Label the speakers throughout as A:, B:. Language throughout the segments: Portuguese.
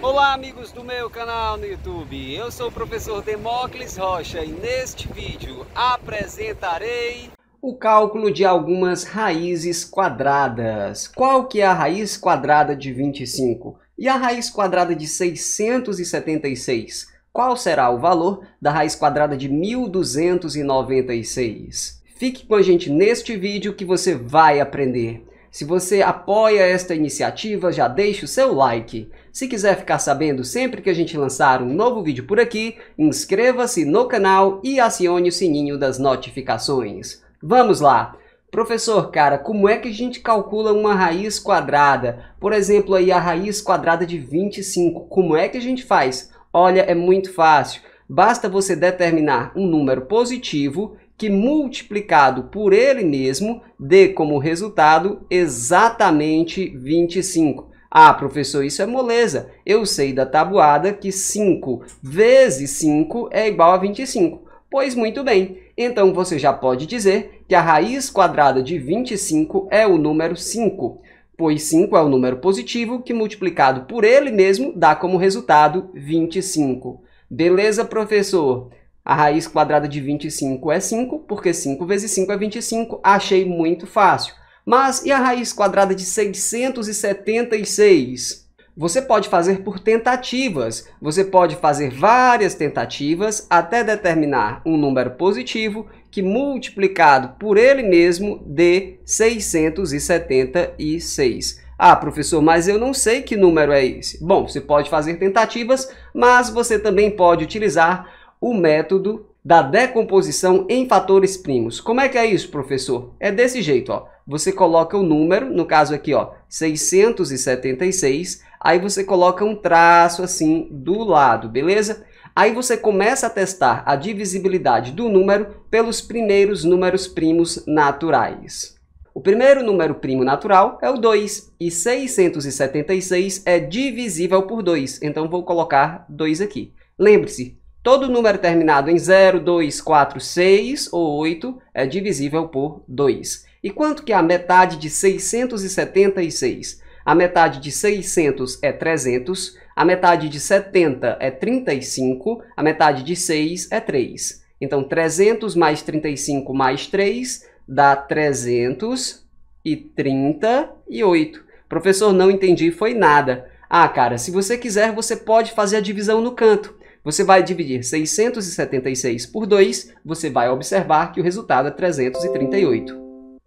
A: Olá amigos do meu canal no YouTube, eu sou o professor Demócles Rocha e neste vídeo apresentarei o cálculo de algumas raízes quadradas. Qual que é a raiz quadrada de 25? E a raiz quadrada de 676? Qual será o valor da raiz quadrada de 1296? Fique com a gente neste vídeo que você vai aprender se você apoia esta iniciativa, já deixe o seu like. Se quiser ficar sabendo sempre que a gente lançar um novo vídeo por aqui, inscreva-se no canal e acione o sininho das notificações. Vamos lá! Professor, cara, como é que a gente calcula uma raiz quadrada? Por exemplo, aí a raiz quadrada de 25, como é que a gente faz? Olha, é muito fácil. Basta você determinar um número positivo que multiplicado por ele mesmo dê como resultado exatamente 25. Ah, professor, isso é moleza. Eu sei da tabuada que 5 vezes 5 é igual a 25. Pois muito bem, então você já pode dizer que a raiz quadrada de 25 é o número 5, pois 5 é o número positivo que multiplicado por ele mesmo dá como resultado 25. Beleza, professor? A raiz quadrada de 25 é 5, porque 5 vezes 5 é 25. Achei muito fácil. Mas e a raiz quadrada de 676? Você pode fazer por tentativas. Você pode fazer várias tentativas até determinar um número positivo que multiplicado por ele mesmo dê 676. Ah, professor, mas eu não sei que número é esse. Bom, você pode fazer tentativas, mas você também pode utilizar o método da decomposição em fatores primos. Como é que é isso, professor? É desse jeito, ó. Você coloca o número, no caso aqui, ó, 676, aí você coloca um traço assim do lado, beleza? Aí você começa a testar a divisibilidade do número pelos primeiros números primos naturais. O primeiro número primo natural é o 2 e 676 é divisível por 2, então vou colocar 2 aqui. Lembre-se, Todo número terminado em 0, 2, 4, 6 ou 8 é divisível por 2. E quanto que é a metade de 676? A metade de 600 é 300, a metade de 70 é 35, a metade de 6 é 3. Então, 300 mais 35 mais 3 dá 338. Professor, não entendi, foi nada. Ah, cara, se você quiser, você pode fazer a divisão no canto. Você vai dividir 676 por 2, você vai observar que o resultado é 338.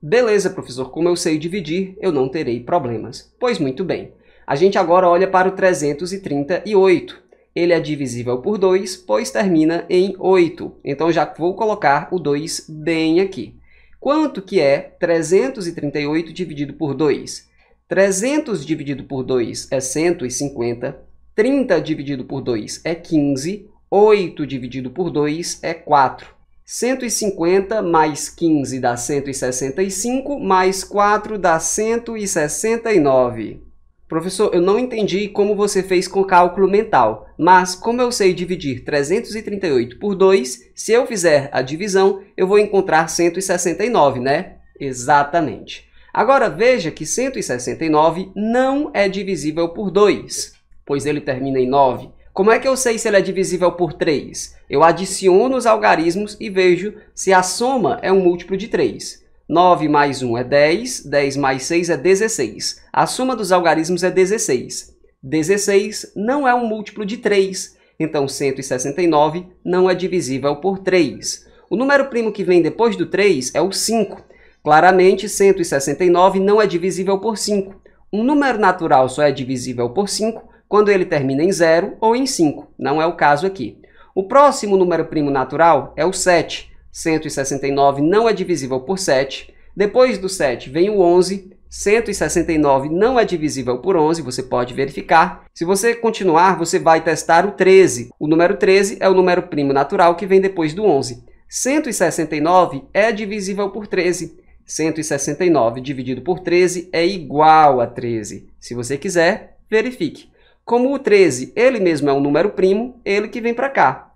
A: Beleza, professor, como eu sei dividir, eu não terei problemas. Pois muito bem. A gente agora olha para o 338. Ele é divisível por 2, pois termina em 8. Então já vou colocar o 2 bem aqui. Quanto que é 338 dividido por 2? 300 dividido por 2 é 150. 30 dividido por 2 é 15, 8 dividido por 2 é 4. 150 mais 15 dá 165, mais 4 dá 169. Professor, eu não entendi como você fez com o cálculo mental, mas como eu sei dividir 338 por 2, se eu fizer a divisão, eu vou encontrar 169, né? Exatamente. Agora veja que 169 não é divisível por 2 pois ele termina em 9. Como é que eu sei se ele é divisível por 3? Eu adiciono os algarismos e vejo se a soma é um múltiplo de 3. 9 mais 1 é 10, 10 mais 6 é 16. A soma dos algarismos é 16. 16 não é um múltiplo de 3, então 169 não é divisível por 3. O número primo que vem depois do 3 é o 5. Claramente, 169 não é divisível por 5. Um número natural só é divisível por 5 quando ele termina em 0 ou em 5, não é o caso aqui. O próximo número primo natural é o 7. 169 não é divisível por 7. Depois do 7 vem o 11. 169 não é divisível por 11, você pode verificar. Se você continuar, você vai testar o 13. O número 13 é o número primo natural que vem depois do 11. 169 é divisível por 13. 169 dividido por 13 é igual a 13. Se você quiser, verifique. Como o 13, ele mesmo é um número primo, ele que vem para cá.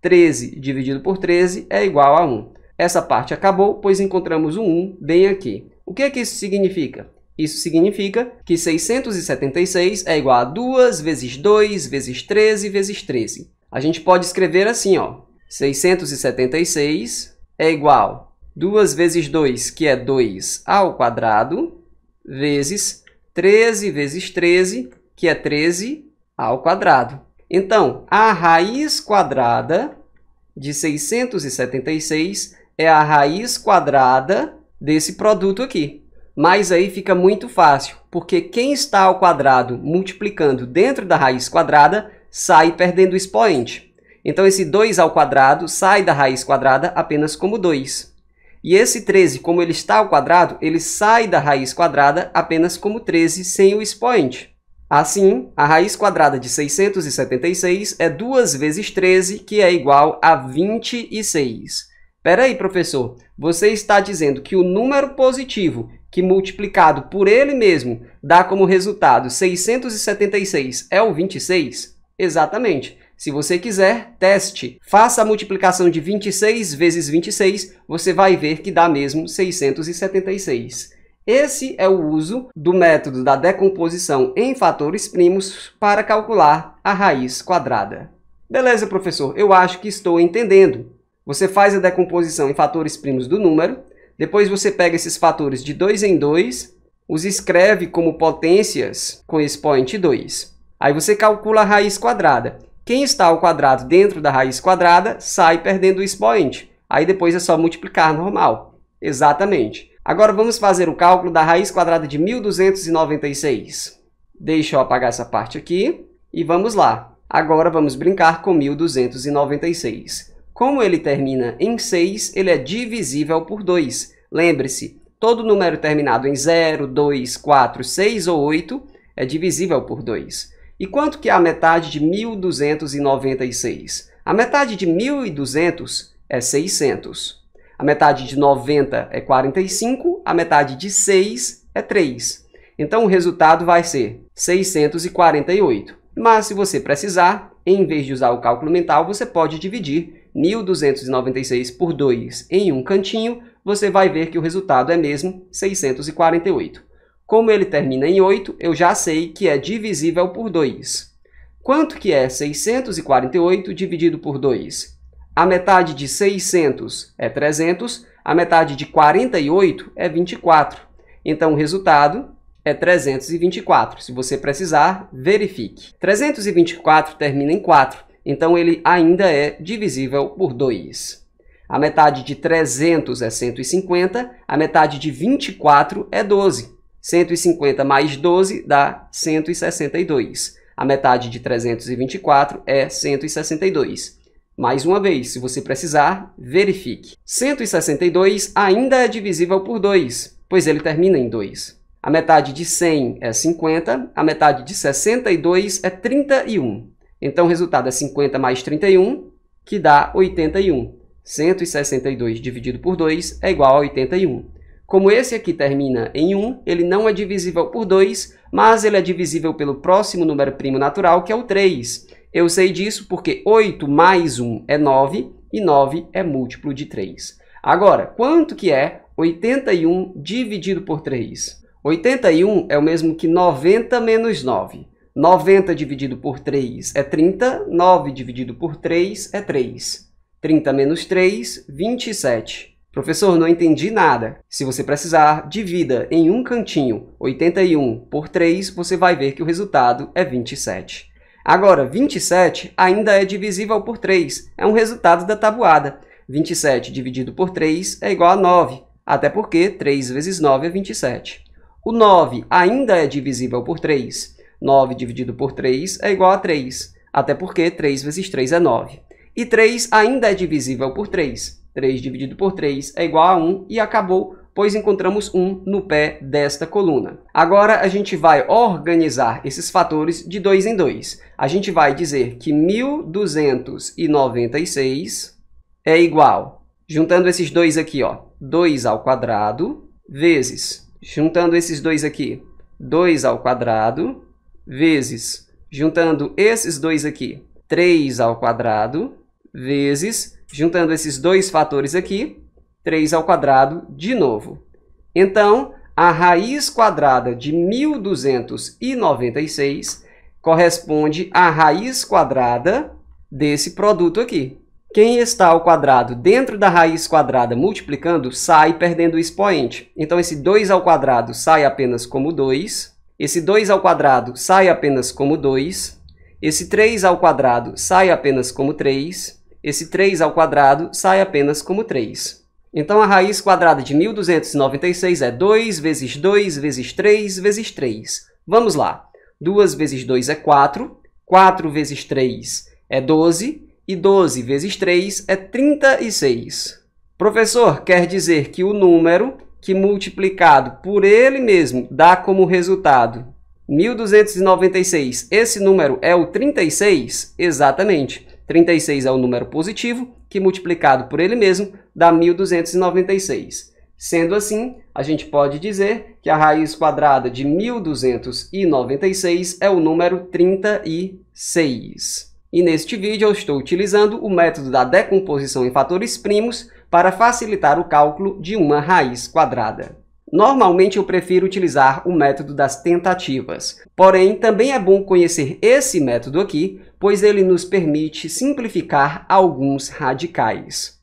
A: 13 dividido por 13 é igual a 1. Essa parte acabou, pois encontramos o 1 bem aqui. O que, é que isso significa? Isso significa que 676 é igual a 2 vezes 2 vezes 13 vezes 13. A gente pode escrever assim, ó. 676 é igual a 2 vezes 2, que é 2 ao quadrado, vezes 13 vezes 13, que é 13 ao quadrado. Então, a raiz quadrada de 676 é a raiz quadrada desse produto aqui. Mas aí fica muito fácil, porque quem está ao quadrado multiplicando dentro da raiz quadrada sai perdendo o expoente. Então, esse 2 ao quadrado sai da raiz quadrada apenas como 2. E esse 13, como ele está ao quadrado, ele sai da raiz quadrada apenas como 13 sem o expoente. Assim, a raiz quadrada de 676 é 2 vezes 13, que é igual a 26. aí, professor, você está dizendo que o número positivo, que multiplicado por ele mesmo, dá como resultado 676 é o 26? Exatamente. Se você quiser, teste. Faça a multiplicação de 26 vezes 26, você vai ver que dá mesmo 676. Esse é o uso do método da decomposição em fatores primos para calcular a raiz quadrada. Beleza, professor, eu acho que estou entendendo. Você faz a decomposição em fatores primos do número, depois você pega esses fatores de 2 em 2, os escreve como potências com expoente 2. Aí você calcula a raiz quadrada. Quem está ao quadrado dentro da raiz quadrada sai perdendo o expoente. Aí depois é só multiplicar normal. Exatamente. Agora vamos fazer o cálculo da raiz quadrada de 1296. Deixa eu apagar essa parte aqui e vamos lá. Agora vamos brincar com 1296. Como ele termina em 6, ele é divisível por 2. Lembre-se, todo número terminado em 0, 2, 4, 6 ou 8 é divisível por 2. E quanto que é a metade de 1296? A metade de 1200 é 600. A metade de 90 é 45, a metade de 6 é 3. Então o resultado vai ser 648. Mas se você precisar, em vez de usar o cálculo mental, você pode dividir 1296 por 2 em um cantinho, você vai ver que o resultado é mesmo 648. Como ele termina em 8, eu já sei que é divisível por 2. Quanto que é 648 dividido por 2? A metade de 600 é 300, a metade de 48 é 24. Então, o resultado é 324. Se você precisar, verifique. 324 termina em 4, então ele ainda é divisível por 2. A metade de 300 é 150, a metade de 24 é 12. 150 mais 12 dá 162. A metade de 324 é 162. Mais uma vez, se você precisar, verifique. 162 ainda é divisível por 2, pois ele termina em 2. A metade de 100 é 50, a metade de 62 é 31. Então, o resultado é 50 mais 31, que dá 81. 162 dividido por 2 é igual a 81. Como esse aqui termina em 1, ele não é divisível por 2, mas ele é divisível pelo próximo número primo natural, que é o 3. Eu sei disso porque 8 mais 1 é 9 e 9 é múltiplo de 3. Agora, quanto que é 81 dividido por 3? 81 é o mesmo que 90 menos 9. 90 dividido por 3 é 30, 9 dividido por 3 é 3. 30 menos 3, 27. Professor, não entendi nada. Se você precisar, divida em um cantinho 81 por 3, você vai ver que o resultado é 27. Agora, 27 ainda é divisível por 3, é um resultado da tabuada. 27 dividido por 3 é igual a 9, até porque 3 vezes 9 é 27. O 9 ainda é divisível por 3. 9 dividido por 3 é igual a 3, até porque 3 vezes 3 é 9. E 3 ainda é divisível por 3. 3 dividido por 3 é igual a 1 e acabou pois encontramos um no pé desta coluna. Agora a gente vai organizar esses fatores de dois em dois. A gente vai dizer que 1296 é igual, juntando esses dois aqui, ó, 2 ao quadrado vezes, juntando esses dois aqui, 2 ao quadrado vezes, juntando esses dois aqui, 3 ao quadrado vezes, juntando esses dois fatores aqui, 3 ao quadrado de novo. Então, a raiz quadrada de 1296 corresponde à raiz quadrada desse produto aqui. Quem está ao quadrado dentro da raiz quadrada multiplicando, sai perdendo o expoente. Então, esse 2 ao quadrado sai apenas como 2. Esse 2 ao quadrado sai apenas como 2. Esse 3 ao quadrado sai apenas como 3. Esse 3 ao quadrado sai apenas como 3. Então a raiz quadrada de 1296 é 2 vezes 2 vezes 3 vezes 3. Vamos lá. 2 vezes 2 é 4, 4 vezes 3 é 12 e 12 vezes 3 é 36. Professor, quer dizer que o número que multiplicado por ele mesmo dá como resultado 1296. Esse número é o 36? Exatamente. 36 é o número positivo, que multiplicado por ele mesmo dá 1296. Sendo assim, a gente pode dizer que a raiz quadrada de 1296 é o número 36. E neste vídeo eu estou utilizando o método da decomposição em fatores primos para facilitar o cálculo de uma raiz quadrada. Normalmente eu prefiro utilizar o método das tentativas, porém também é bom conhecer esse método aqui pois ele nos permite simplificar alguns radicais.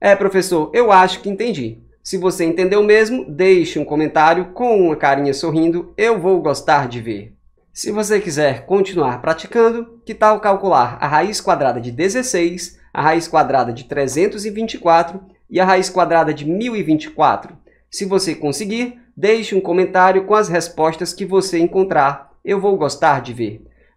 A: É, professor, eu acho que entendi. Se você entendeu mesmo, deixe um comentário com uma carinha sorrindo, eu vou gostar de ver. Se você quiser continuar praticando, que tal calcular a raiz quadrada de 16, a raiz quadrada de 324 e a raiz quadrada de 1024? Se você conseguir, deixe um comentário com as respostas que você encontrar. Eu vou gostar de ver.